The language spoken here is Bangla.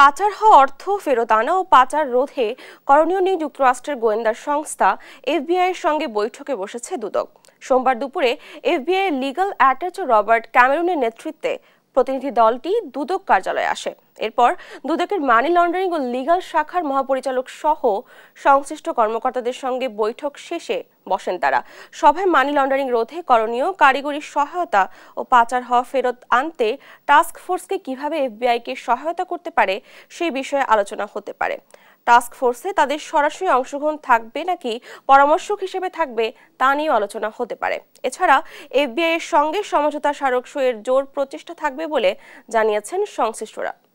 পাচার হওয়া অর্থ ফেরত আনা ও পাচার রোধে করণীয় নিয়ে যুক্তরাষ্ট্রের গোয়েন্দা সংস্থা এর সঙ্গে বৈঠকে বসেছে দুদক সোমবার দুপুরে এফবিআই লিগাল অ্যাটাচ রবার্ট ক্যামেরুনের নেতৃত্বে প্রতিনিধি দলটি দুদক কার্যালয়ে আসে এরপর দুদকের মানি লন্ডারিং ও লিগাল শাখার মহাপরিচালক সহ সংশ্লিষ্ট কর্মকর্তাদের সঙ্গে বৈঠক শেষে বসেন তারা সভায় মানি লন্ডারিং রোধে করণীয় কারিগরি সহায়তা ও পাচার হওয়া ফেরত আনতে টাস্ক ফোর্সকে কিভাবে এফবিআইকে সহায়তা করতে পারে সেই বিষয়ে আলোচনা হতে পারে টাস্ক ফোর্সে তাদের সরাসরি অংশগ্রহণ থাকবে নাকি পরামর্শক হিসেবে থাকবে তা নিয়েও আলোচনা হতে পারে এছাড়া এফবিআই এর সঙ্গে সমঝোতা স্মারক সইয়ের জোর প্রচেষ্টা থাকবে বলে জানিয়েছেন সংশ্লিষ্টরা